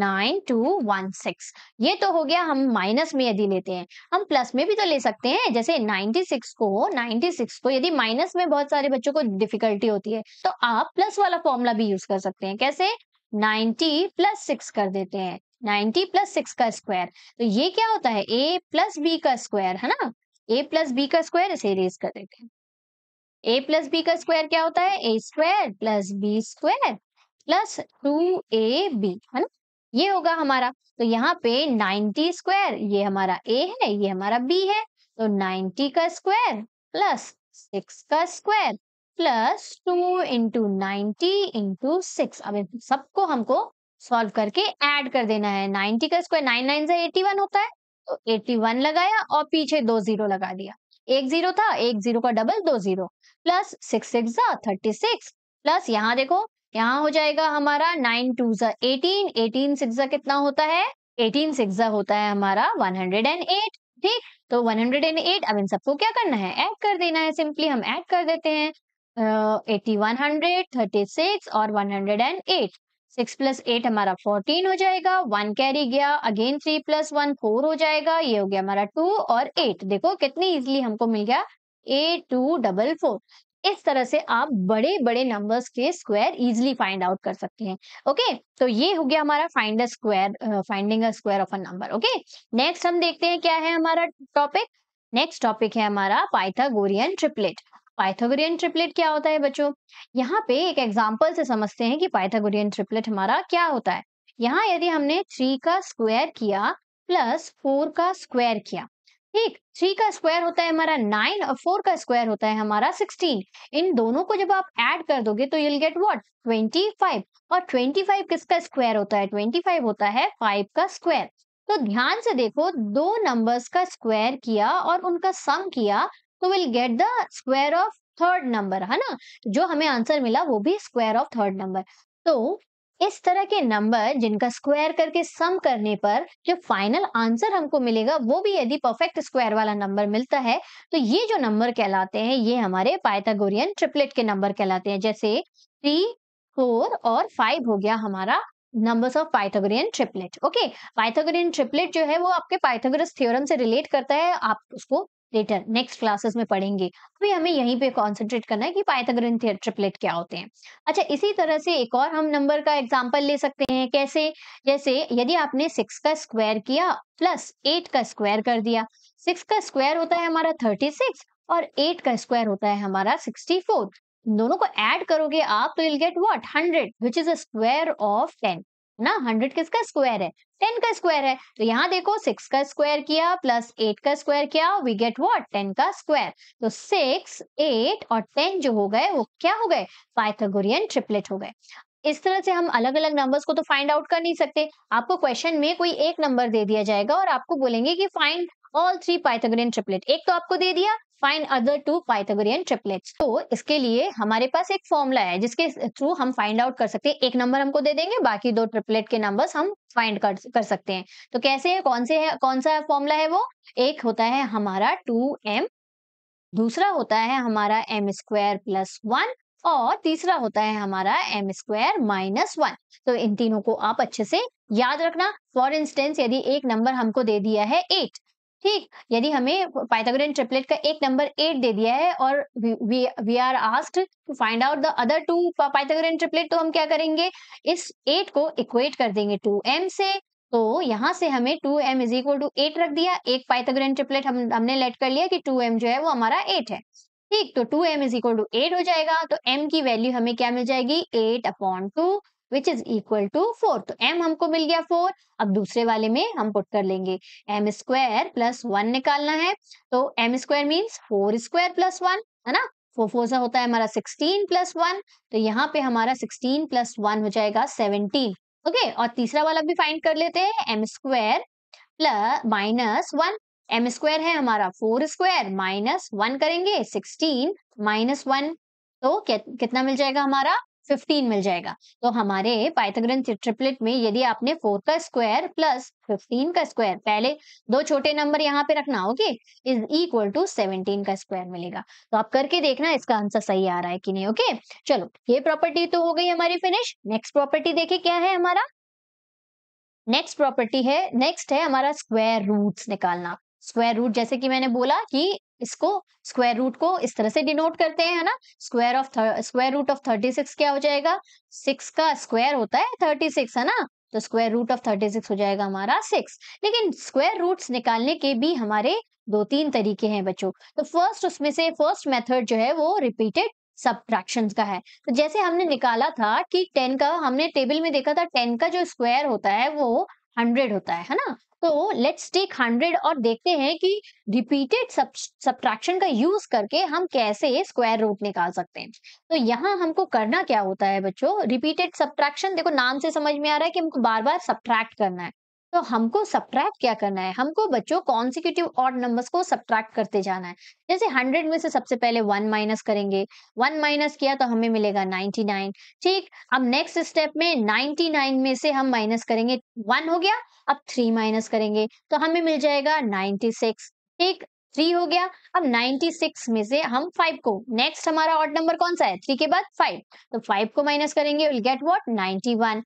nine two one six ये तो हो गया हम माइनस में यदि लेते हैं हम प्लस में भी तो ले सकते हैं जैसे नाइनटी सिक्स को नाइनटी सिक्स को तो यदि माइनस में बहुत सारे बच्चों को डिफिकल्टी होती है तो आप प्लस वाला फॉर्मूला भी यूज कर सकते हैं कैसे नाइनटी प्लस सिक्स कर देते हैं नाइनटी प्लस सिक्स का स्क्वायर तो ये क्या होता है ए प्लस बी का स्क्वायर है ना ए प्लस बी का स्क्वायर इसे रेज कर देते हैं ए प्लस बी का स्क्वायर क्या होता है ए square plus B square plus two ए बी है ना ये होगा हमारा तो यहाँ पे 90 स्क्वायर ये हमारा ए है ये हमारा बी है तो 90 का स्क्वायर प्लस 6 का square plus two into ninety into six अब सबको हमको सॉल्व करके ऐड कर देना है 90 का स्क्वायर नाइन नाइन से 81 होता है तो 81 लगाया और पीछे दो जीरो लगा दिया एक जीरो था एक जीरो का डबल दो zero plus six six thirty six plus यहाँ देखो यहाँ हो जाएगा हमारा नाइन टू जा एटीन एटीन सिक्स कितना होता है एटीन सिक्स होता है हमारा वन हंड्रेड एंड एट ठीक तो वन हंड्रेड एंड एट अब इन सबको क्या करना है ऐड कर देना है सिंपली हम ऐड कर देते हैं eighty one hundred thirty six और one hundred and eight six plus eight हमारा फोर्टीन हो जाएगा वन कैरी गया again three plus one four हो जाएगा ये हो गया हमारा टू और एट देखो कितनी इजिली हमको मिल गया एट टू डबल फोर इस तरह से आप बड़े बड़े नंबर्स के स्क्वायर इजिली फाइंड आउट कर सकते हैं ओके तो ये हो गया हमारा find a square finding a square of a number okay next हम देखते हैं क्या है हमारा टॉपिक नेक्स्ट टॉपिक है हमारा पाइथागोरियन ट्रिपलेट पाइथागोरियन ट्रिपलेट क्या होता है बच्चों यहाँ पे एक एग्जाम्पल से समझते हैं कि पाइथागोरियन ट्रिपलेट हमारा क्या होता है यहाँ यदि हमने थ्री का स्क्वायर किया प्लस फोर का स्क्वायर किया ठीक थ्री का स्क्वायर होता है हमारा नाइन और फोर का स्क्वायर होता है हमारा सिक्सटीन इन दोनों को जब आप ऐड कर दोगे तो you'll get what twenty five और ट्वेंटी फाइव किसका स्क्वायर होता है ट्वेंटी फाइव होता है फाइव का स्क्वायर तो ध्यान से देखो दो नंबर्स का स्क्वायर किया और उनका सम किया तो will get the square of third number है ना जो हमें आंसर मिला वो भी स्क्वायर ऑफ थर्ड नंबर तो इस तरह के नंबर जिनका स्क्वायर करके सम करने पर जो फाइनल आंसर हमको मिलेगा वो भी यदि परफेक्ट स्क्वायर वाला नंबर मिलता है तो ये जो नंबर कहलाते हैं ये हमारे पाइथागोरियन ट्रिपलेट के नंबर कहलाते हैं जैसे थ्री फोर और फाइव हो गया हमारा numbers of Pythagorean triplet okay Pythagorean triplet जो है वो आपके पाइथागोरस थ्योरम से रिलेट करता है आप उसको लेटर नेक्स्ट क्लासेस में पढ़ेंगे अभी तो हमें यहीं पे कॉन्सेंट्रेट करना है कि पाइथागोरियन ट्रिपलेट क्या होते हैं अच्छा इसी तरह से एक और हम नंबर का एग्जाम्पल ले सकते हैं कैसे जैसे यदि आपने सिक्स का स्क्वायर किया प्लस एट का स्क्वायर कर दिया सिक्स का स्क्वायर होता है हमारा थर्टी सिक्स और एट का स्क्वायर होता है हमारा सिक्सटी फोर दोनों को ऐड करोगे आप तो will get what hundred which is a square of ten ना हंड्रेड किसका स्क्वायर है टेन का स्क्वायर है तो यहाँ देखो सिक्स का स्क्वायर किया प्लस एट का स्क्वायर किया वी गेट व्हाट टेन का स्क्वायर तो सिक्स एट और टेन जो हो गए वो क्या हो गए पाइथागोरियन ट्रिपलेट हो गए इस तरह से हम अलग अलग नंबर्स को तो फाइंड आउट कर नहीं सकते आपको क्वेश्चन में कोई एक नंबर दे दिया जाएगा और आपको बोलेंगे कि find all three Pythagorean triplet एक तो आपको दे दिया find other two Pythagorean triplets तो इसके लिए हमारे पास एक फॉर्मूला है जिसके थ्रू हम फाइंड आउट कर सकते हैं एक नंबर हमको दे देंगे बाकी दो ट्रिपलेट के नंबर हम फाइंड कर, कर सकते हैं तो कैसे है कौन से है कौन सा फॉर्मूला है वो एक होता है हमारा टू एम दूसरा होता है हमारा एम स्क्वायर प्लस वन और तीसरा होता है हमारा एम स्क्वायर माइनस वन तो इन तीनों को आप अच्छे से याद रखना फॉर इंस्टेंस यदि एक नंबर हमको दे दिया है एट ठीक यदि हमें पाइथागोरियन ट्रिपलेट का एक नंबर एट दे दिया है और we are asked to find out the other two Pythagorean triplet तो हम क्या करेंगे इस एट को इक्वेट कर देंगे टू एम से तो यहाँ से हमें two M is equal to eight रख दिया एक पाइथागोरियन ट्रिपलेट हम हमने लेट कर लिया कि टू एम जो है वो हमारा एट है ठीक तो two M is equal to eight हो जाएगा तो एम की वैल्यू हमें क्या मिल जाएगी eight upon two which is equal to four तो m हमको मिल गया फोर अब दूसरे वाले में हम पुट कर लेंगे एम स्क्वायर प्लस वन निकालना है तो M square means four square plus one है ना फोर फोर सा होता है हमारा सिक्सटीन प्लस वन तो यहाँ पे हमारा सिक्सटीन प्लस वन हो जाएगा सेवनटीन ओके और तीसरा वाला भी फाइंड कर लेते हैं M square plus minus one M square है हमारा फोर स्क्वायर माइनस वन करेंगे सिक्सटीन माइनस वन तो कितना मिल जाएगा हमारा 15 मिल जाएगा तो हमारे पाइथागोरस ट्रिपलेट में यदि आपने 4 का स्क्वायर प्लस 15 का स्क्वायर पहले दो छोटे नंबर यहाँ पे रखना ओके इज इक्वल टू 17 का स्क्वायर मिलेगा तो आप करके देखना इसका आंसर सही आ रहा है कि नहीं ओके चलो ये प्रॉपर्टी तो हो गई हमारी फिनिश नेक्स्ट प्रॉपर्टी देखे क्या है हमारा नेक्स्ट प्रॉपर्टी है नेक्स्ट है हमारा स्क्वायर रूट निकालना स्क्वायर रूट जैसे कि मैंने बोला कि इसको स्क्वायर रूट को इस तरह से डिनोट करते हैं है ना square of square root of thirty six क्या हो जाएगा सिक्स का स्क्वायर होता है थर्टी सिक्स है ना तो square root of thirty six हो जाएगा हमारा सिक्स लेकिन स्क्वायर रूट्स निकालने के भी हमारे दो तीन तरीके हैं बच्चों तो फर्स्ट उसमें से फर्स्ट मेथड जो है वो रिपीटेड सब्ट्रैक्शन का है तो जैसे हमने निकाला था कि टेन का हमने टेबल में देखा था टेन का जो स्क्वायर होता है वो हंड्रेड होता है है ना तो लेट्स टेक हंड्रेड और देखते हैं कि रिपीटेड सब्ट्रैक्शन का यूज करके हम कैसे स्क्वायर रूट निकाल सकते हैं तो यहाँ हमको करना क्या होता है बच्चों रिपीटेड सब्ट्रैक्शन देखो नाम से समझ में आ रहा है कि हमको बार बार सब्ट्रैक्ट करना है तो हमको सब्ट्रैक्ट क्या करना है हमको बच्चों कॉन्सिक्यूटिव ऑड नंबर्स को सब्ट्रैक्ट करते जाना है जैसे हंड्रेड में से सबसे पहले वन माइनस करेंगे वन माइनस किया तो हमें मिलेगा नाइनटी नाइन ठीक अब नेक्स्ट स्टेप में नाइनटी नाइन में से हम माइनस करेंगे वन हो गया अब थ्री माइनस करेंगे तो हमें मिल जाएगा नाइनटी सिक्स ठीक थ्री हो गया अब नाइनटी सिक्स में से हम फाइव को नेक्स्ट हमारा ऑड नंबर कौन सा है थ्री के बाद फाइव तो फाइव को माइनस करेंगे will get what ninety one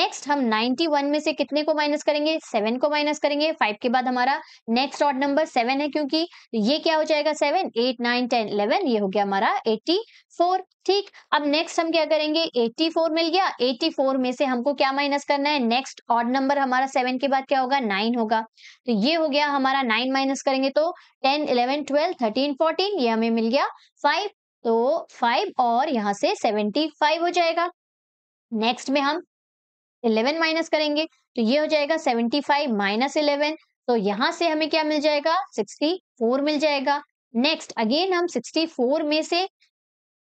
next हम नाइनटी वन में से कितने को माइनस करेंगे सेवन को माइनस करेंगे फाइव के बाद हमारा नेक्स्ट ऑड नंबर सेवन है क्योंकि ये क्या हो जाएगा seven eight nine ten eleven ये हो गया हमारा एट्टी फोर ठीक अब नेक्स्ट हम क्या करेंगे 84 मिल गया 84 में से हमको क्या माइनस करना है नेक्स्ट ऑड नंबर हमारा सेवन के बाद क्या होगा नाइन होगा तो ये हो गया हमारा नाइन माइनस करेंगे तो 10 ten eleven twelve thirteen fourteen ये हमें मिल गया फाइव तो फाइव और यहाँ से सेवेंटी फाइव हो जाएगा नेक्स्ट में हम इलेवन माइनस करेंगे तो ये हो जाएगा सेवेंटी फाइव माइनस इलेवन तो यहाँ से हमें क्या मिल जाएगा सिक्सटी फोर मिल जाएगा नेक्स्ट अगेन हम सिक्सटी फोर में से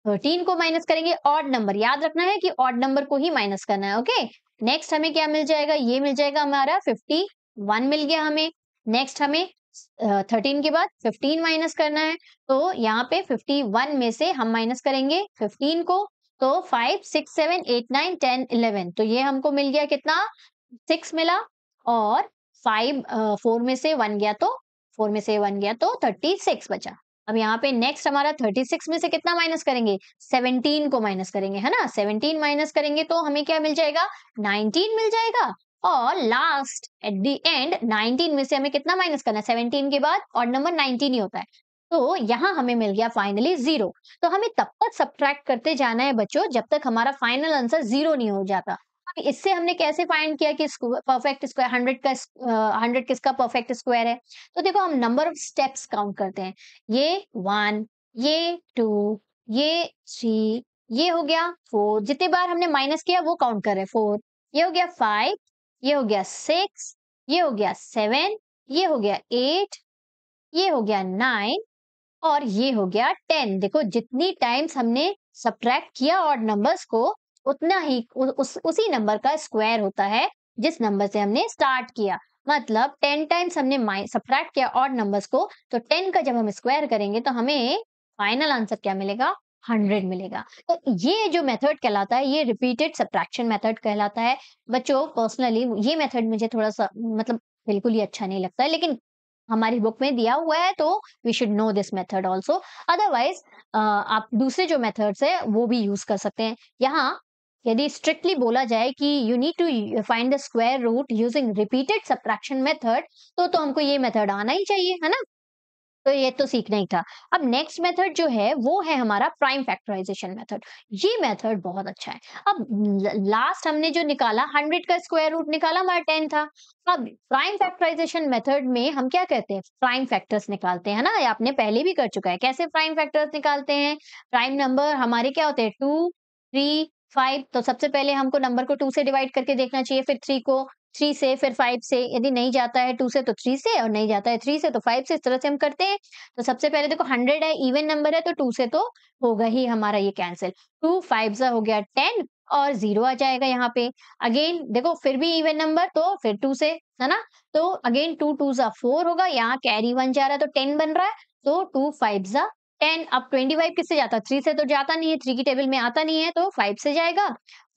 थर्टीन को माइनस करेंगे ऑड नंबर याद रखना है कि ऑड नंबर को ही माइनस करना है ओके नेक्स्ट हमें क्या मिल जाएगा ये मिल जाएगा हमारा फिफ्टी वन मिल गया हमें नेक्स्ट हमें थर्टीन के बाद फिफ्टीन माइनस करना है तो यहाँ पे फिफ्टी वन में से हम माइनस करेंगे फिफ्टीन को तो five six seven eight nine ten eleven तो ये हमको मिल गया कितना सिक्स मिला और फाइव फोर में से वन गया तो फोर में से वन गया तो थर्टी सिक्स बचा अब यहाँ पे नेक्स्ट हमारा थर्टी सिक्स में से कितना माइनस करेंगे सेवनटीन को माइनस करेंगे है ना सेवनटीन माइनस करेंगे तो हमें क्या मिल जाएगा नाइनटीन मिल जाएगा और लास्ट एट दी एंड 19 में से हमें कितना माइनस करना है 17 के बाद और नंबर 19 ही होता है तो यहाँ हमें मिल गया फाइनली जीरो तो हमें तब तक सब्ट्रैक्ट करते जाना है बच्चों जब तक हमारा फाइनल आंसर जीरो नहीं हो जाता इससे हमने कैसे फाइंड किया कि परफेक्ट स्क्वायर हंड्रेड का हंड्रेड किसका परफेक्ट स्क्वायर है तो देखो हम नंबर ऑफ स्टेप्स काउंट करते हैं ये वन ये टू ये थ्री ये हो गया फोर जितने बार हमने माइनस किया वो काउंट कर रहे हैं फोर ये हो गया फाइव ये हो गया सिक्स ये हो गया सेवन ये हो गया एट ये हो गया नाइन और ये हो गया टेन देखो जितनी टाइम्स हमने सब्ट्रैक्ट किया और नंबर्स को उतना ही उ, उस, उसी नंबर का स्क्वायर होता है जिस नंबर से हमने स्टार्ट किया मतलब टेन टाइम्स हमने सब्ट्रैक्ट किया और नंबर्स को तो टेन का जब हम स्क्वायर करेंगे तो हमें फाइनल आंसर क्या मिलेगा हंड्रेड मिलेगा तो ये जो मेथड कहलाता है ये रिपीटेड सब्ट्रैक्शन मेथड कहलाता है बच्चों पर्सनली ये मेथड मुझे थोड़ा सा मतलब बिल्कुल ही अच्छा नहीं लगता है लेकिन हमारी बुक में दिया हुआ है तो we should know this method also otherwise आप दूसरे जो मेथड्स है वो भी यूज कर सकते हैं यहाँ यदि स्ट्रिक्टली बोला जाए कि you need to find the square root using repeated subtraction method तो तो हमको ये मेथड आना ही चाहिए है ना तो ये तो सीखना ही था अब नेक्स्ट मेथड जो है वो है हमारा प्राइम फैक्टराइजेशन मेथड ये मेथड बहुत अच्छा है अब लास्ट हमने जो निकाला हंड्रेड का स्क्वायर रूट निकाला हमारा टेन था अब प्राइम फैक्टराइजेशन मेथड में हम क्या कहते हैं प्राइम फैक्टर्स निकालते हैं ना आपने पहले भी कर चुका है कैसे प्राइम फैक्टर्स निकालते हैं प्राइम नंबर हमारे क्या होते हैं टू थ्री फाइव तो सबसे पहले हमको नंबर को टू से डिवाइड करके देखना चाहिए फिर थ्री को थ्री से फिर फाइव से यदि नहीं जाता है टू से तो थ्री से और नहीं जाता है थ्री से तो फाइव से इस तरह से हम करते हैं तो सबसे पहले देखो हंड्रेड है इवन नंबर है तो टू से तो होगा ही हमारा ये कैंसिल टू फाइव से हो गया टेन और जीरो आ जाएगा यहाँ पे अगेन देखो फिर भी इवन नंबर तो फिर टू से है ना तो अगेन टू टू जा फोर होगा यहाँ कैरी वन जा रहा है तो टेन बन रहा है तो टू फाइव जा टेन अब ट्वेंटी फाइव किससे जाता थ्री से तो जाता नहीं है थ्री की टेबल में आता नहीं है तो फाइव से जाएगा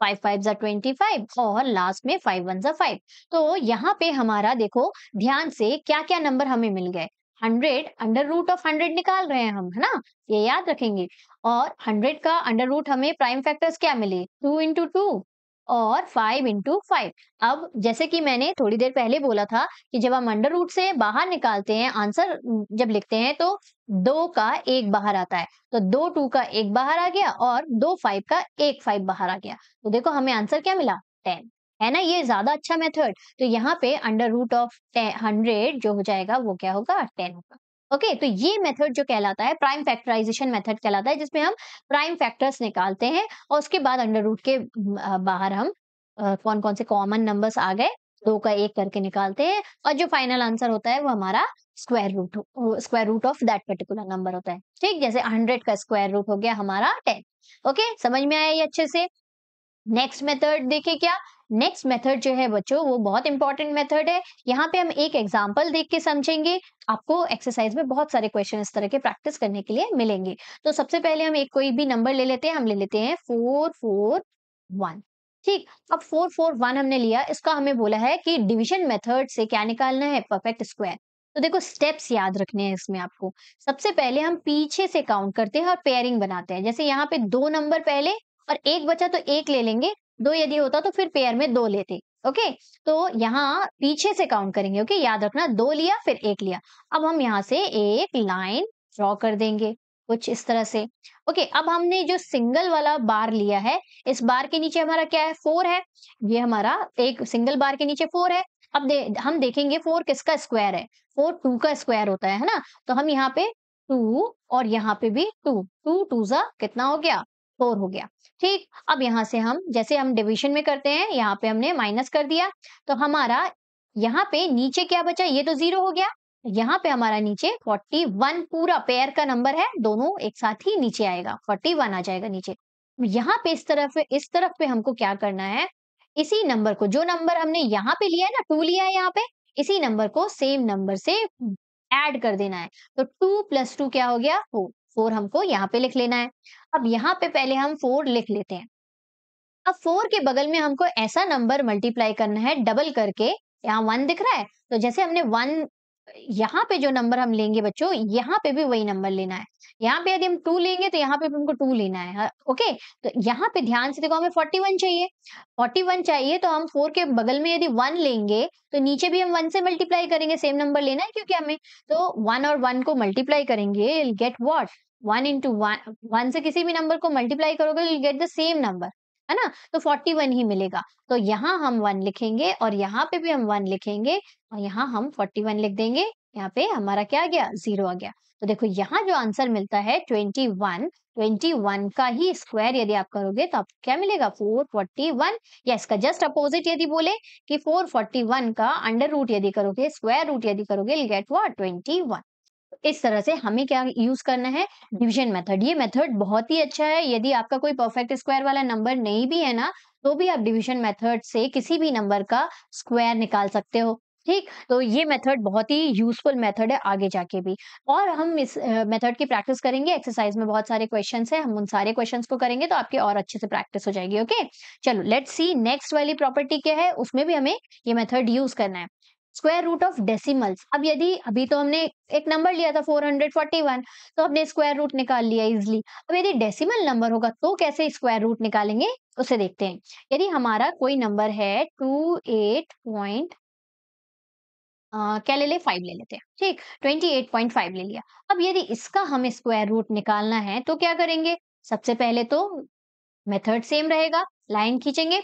फाइव फाइव जा ट्वेंटी फाइव और लास्ट में फाइव वन जा फाइव तो यहाँ पे हमारा देखो ध्यान से क्या क्या नंबर हमें मिल गए hundred under root of hundred निकाल रहे हैं हम है ना ये याद रखेंगे और हंड्रेड का अंडर रूट हमें प्राइम फैक्टर्स क्या मिले टू इंटू टू और फाइव इंटू फाइव अब जैसे कि मैंने थोड़ी देर पहले बोला था कि जब हम अंडर रूट से बाहर निकालते हैं आंसर जब लिखते हैं तो दो का एक बाहर आता है तो दो टू का एक बाहर आ गया और दो फाइव का एक फाइव बाहर आ गया तो देखो हमें आंसर क्या मिला टेन है ना ये ज्यादा अच्छा मेथड तो यहाँ पे अंडर रूट ऑफ हंड्रेड जो हो जाएगा वो क्या होगा टेन होगा ओके तो ये मेथड जो कहलाता है प्राइम फैक्टराइजेशन मेथड कहलाता है जिसमें हम प्राइम फैक्टर्स निकालते हैं और उसके बाद अंडर रूट के बाहर हम कौन कौन से कॉमन नंबर्स आ गए दो का एक करके निकालते हैं और जो फाइनल आंसर होता है वो हमारा square root square root of that particular number होता है ठीक जैसे हंड्रेड का स्क्वायर रूट हो गया हमारा टेन ओके okay, समझ में आया ये अच्छे से नेक्स्ट मेथड देखिए क्या नेक्स्ट मेथड जो है बच्चों वो बहुत इंपॉर्टेंट मेथड है यहाँ पे हम एक एग्जाम्पल देख के समझेंगे आपको एक्सरसाइज में बहुत सारे क्वेश्चन इस तरह के प्रैक्टिस करने के लिए मिलेंगे तो सबसे पहले हम एक कोई भी नंबर ले लेते हैं हम ले लेते हैं फोर फोर वन ठीक अब फोर फोर वन हमने लिया इसका हमें बोला है कि डिविजन मेथड से क्या निकालना है परफेक्ट स्क्वायर तो देखो स्टेप्स याद रखने हैं इसमें आपको सबसे पहले हम पीछे से काउंट करते हैं और पेयरिंग बनाते हैं जैसे यहाँ पे दो नंबर पहले और एक बचा तो एक ले लेंगे दो यदि होता तो फिर पेयर में दो लेते ओके तो यहाँ पीछे से काउंट करेंगे ओके याद रखना दो लिया फिर एक लिया अब हम यहाँ से एक लाइन ड्रॉ कर देंगे कुछ इस तरह से ओके अब हमने जो सिंगल वाला बार लिया है इस बार के नीचे हमारा क्या है फोर है ये हमारा एक सिंगल बार के नीचे फोर है अब दे, हम देखेंगे फोर किसका स्क्वायर है फोर टू का स्क्वायर होता है है ना तो हम यहाँ पे टू और यहाँ पे भी टू टू टू जा कितना हो गया फोर हो गया ठीक अब यहाँ से हम जैसे हम डिविजन में करते हैं यहाँ पे हमने माइनस कर दिया तो हमारा यहाँ पे नीचे क्या बचा ये तो जीरो हो गया यहाँ पे हमारा नीचे 41 पूरा पेयर का नंबर है दोनों एक साथ ही नीचे आएगा 41 आ जाएगा नीचे यहाँ पे इस तरफ इस तरफ पे हमको क्या करना है इसी नंबर को जो नंबर हमने यहाँ पे लिया है ना टू लिया है यहाँ पे इसी नंबर को सेम नंबर से ऐड कर देना है तो टू प्लस टू क्या हो गया फोर फोर हमको यहाँ पे लिख लेना है अब यहाँ पे पहले हम फोर लिख लेते हैं अब फोर के बगल में हमको ऐसा नंबर मल्टीप्लाई करना है डबल करके यहाँ वन दिख रहा है तो जैसे हमने वन यहाँ पे जो नंबर हम लेंगे बच्चों यहाँ पे भी वही नंबर लेना है यहाँ पे यदि हम टू लेंगे तो यहाँ पे हमको टू लेना है ओके हाँ, तो यहाँ पे ध्यान से देखो हमें फोर्टी वन चाहिए फोर्टी वन चाहिए तो हम फोर के बगल में यदि वन लेंगे तो नीचे भी हम वन से मल्टीप्लाई करेंगे सेम नंबर लेना है क्योंकि हमें तो वन और वन को मल्टीप्लाई करेंगे get what one into one one से किसी भी नंबर को मल्टीप्लाई करोगे you get the same number है ना तो फोर्टी वन ही मिलेगा तो यहाँ हम वन लिखेंगे और यहाँ पे भी हम वन लिखेंगे और यहाँ हम फोर्टी वन लिख देंगे यहाँ पे हमारा क्या आ गया जीरो आ गया तो देखो यहाँ जो आंसर मिलता है ट्वेंटी वन ट्वेंटी वन का ही स्क्वायर यदि आप करोगे तो आपको क्या मिलेगा फोर फोर्टी वन या इसका जस्ट अपोजिट यदि बोले कि फोर फोर्टी वन का अंडर रूट यदि करोगे स्क्वायर रूट यदि करोगे गेट वॉट ट्वेंटी वन इस तरह से हमें क्या यूज करना है डिविजन मेथड ये मेथड बहुत ही अच्छा है यदि आपका कोई परफेक्ट स्क्वायर वाला नंबर नहीं भी है ना तो भी आप डिविजन मेथड से किसी भी नंबर का स्क्वायर निकाल सकते हो ठीक तो ये मेथड बहुत ही यूजफुल मेथड है आगे जाके भी और हम इस मेथड की प्रैक्टिस करेंगे एक्सरसाइज में बहुत सारे क्वेश्चन है हम उन सारे क्वेश्चन को करेंगे तो आपके और अच्छे से प्रैक्टिस हो जाएगी ओके चलो लेट्स सी नेक्स्ट वाली प्रॉपर्टी क्या है उसमें भी हमें ये मेथड यूज करना है स्क्वायर रूट ऑफ डेसिमल्स अब यदि अभी तो हमने एक नंबर लिया था 441 तो हमने स्क्वायर रूट निकाल लिया इजिली अब यदि डेसिमल नंबर होगा तो कैसे स्क्वायर रूट निकालेंगे उसे देखते हैं यदि हमारा कोई नंबर है टू एट पॉइंट क्या ले ले फाइव ले लेते हैं ठीक ट्वेंटी एट पॉइंट फाइव ले लिया अब यदि इसका हम स्क्वायर रूट निकालना है तो क्या करेंगे सबसे पहले तो मेथड सेम रहेगा लाइन खींचेंगे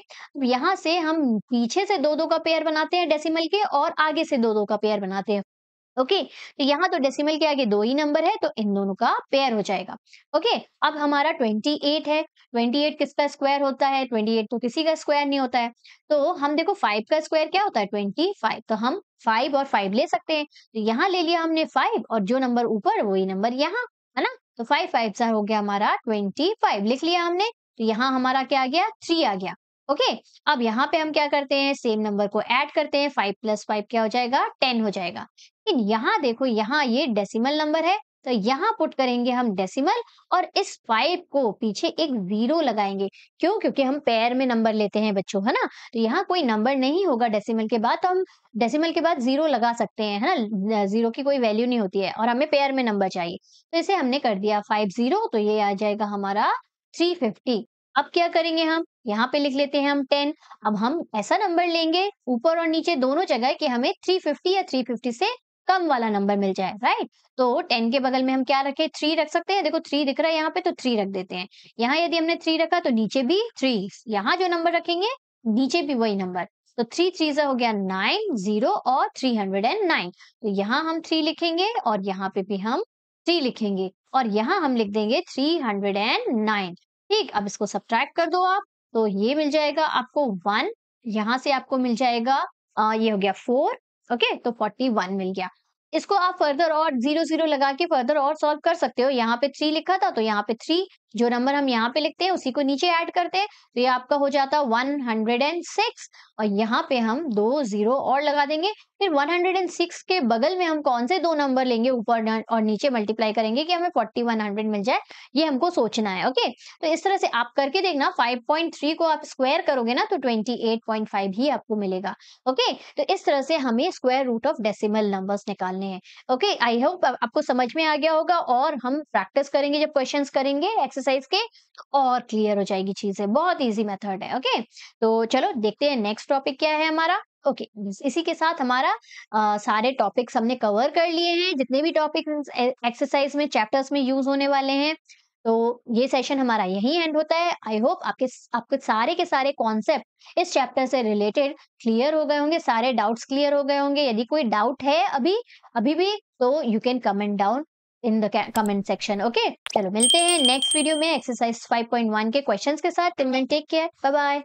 यहाँ से हम पीछे से दो दो का पेयर बनाते हैं डेसिमल के और आगे से दो दो का पेयर बनाते हैं ओके तो यहाँ तो डेसिमल के आगे दो ही नंबर है तो इन दोनों का पेयर हो जाएगा ओके अब हमारा ट्वेंटी एट है ट्वेंटी एट किसका स्क्वायर होता है ट्वेंटी एट तो किसी का स्क्वायर नहीं होता है तो हम देखो फाइव का स्क्वायर क्या होता है ट्वेंटी फाइव तो हम फाइव और फाइव ले सकते हैं तो यहाँ ले लिया हमने फाइव और जो नंबर ऊपर वही नंबर यहाँ है ना तो फाइव फाइव सा हो गया हमारा ट्वेंटी फाइव लिख लिया हमने तो यहाँ हमारा क्या आ गया थ्री आ गया ओके okay, अब यहाँ पे हम क्या करते हैं सेम नंबर को ऐड करते हैं फाइव प्लस फाइव क्या हो जाएगा टेन हो जाएगा लेकिन यहाँ देखो यहाँ ये डेसिमल नंबर है तो यहाँ पुट करेंगे हम डेसिमल और इस फाइव को पीछे एक जीरो लगाएंगे क्यों क्योंकि हम पैर में नंबर लेते हैं बच्चों है ना तो यहाँ कोई नंबर नहीं होगा डेसिमल के बाद तो हम डेसिमल के बाद जीरो लगा सकते हैं है ना जीरो की कोई वैल्यू नहीं होती है और हमें पेयर में नंबर चाहिए तो इसे हमने कर दिया फाइव जीरो तो ये आ जाएगा हमारा थ्री फिफ्टी अब क्या करेंगे हम यहाँ पे लिख लेते हैं हम टेन अब हम ऐसा नंबर लेंगे ऊपर और नीचे दोनों जगह कि हमें थ्री फिफ्टी या थ्री फिफ्टी से कम वाला नंबर मिल जाए राइट तो टेन के बगल में हम क्या रखें थ्री रख सकते हैं देखो थ्री दिख रहा है यहाँ पे तो थ्री रख देते हैं यहाँ यदि हमने थ्री रखा तो नीचे भी थ्री यहाँ जो नंबर रखेंगे नीचे भी वही नंबर तो थ्री थ्री से हो गया नाइन जीरो और थ्री हंड्रेड एंड नाइन तो यहाँ हम थ्री लिखेंगे और यहाँ पे भी हम थ्री लिखेंगे और यहाँ हम लिख देंगे थ्री हंड्रेड एंड नाइन ठीक अब इसको सब्ट्रैक्ट कर दो आप तो ये मिल जाएगा आपको वन यहाँ से आपको मिल जाएगा आ, ये हो गया फोर ओके तो फोर्टी वन मिल गया इसको आप फर्दर और जीरो जीरो लगा के फर्दर और सॉल्व कर सकते हो यहाँ पे थ्री लिखा था तो यहाँ पे थ्री जो नंबर हम यहाँ पे लिखते हैं उसी को नीचे ऐड करते हैं तो ये आपका हो जाता है सिक्स और यहाँ पे हम दो जीरो और लगा देंगे फिर सिक्स के बगल में हम कौन से दो नंबर लेंगे ऊपर और नीचे मल्टीप्लाई करेंगे कि हमें हंड्रेड मिल जाए ये हमको सोचना है ओके तो इस तरह से आप करके देखना फाइव पॉइंट थ्री को आप स्क्वायर करोगे ना तो ट्वेंटी एट पॉइंट फाइव ही आपको मिलेगा ओके तो इस तरह से हमें square root of decimal numbers निकालने हैं ओके आई होप आपको समझ में आ गया होगा और हम प्रैक्टिस करेंगे जब क्वेश्चन करेंगे एक्सरसाइज एक्सरसाइज के और क्लियर हो जाएगी चीजें बहुत इजी मेथड है ओके तो चलो देखते हैं नेक्स्ट टॉपिक क्या है हमारा ओके okay, इसी के साथ हमारा आ, सारे टॉपिक्स हमने कवर कर लिए हैं जितने भी टॉपिक्स एक्सरसाइज में चैप्टर्स में यूज होने वाले हैं तो ये सेशन हमारा यही एंड होता है आई होप आपके आपके सारे के सारे कॉन्सेप्ट इस चैप्टर से रिलेटेड क्लियर हो गए होंगे सारे डाउट्स क्लियर हो गए होंगे यदि कोई डाउट है अभी अभी भी तो you can comment down in the comment section okay चलो मिलते हैं नेक्स्ट वीडियो में एक्सरसाइज 5.1 के क्वेश्चंस के साथ till then take care bye bye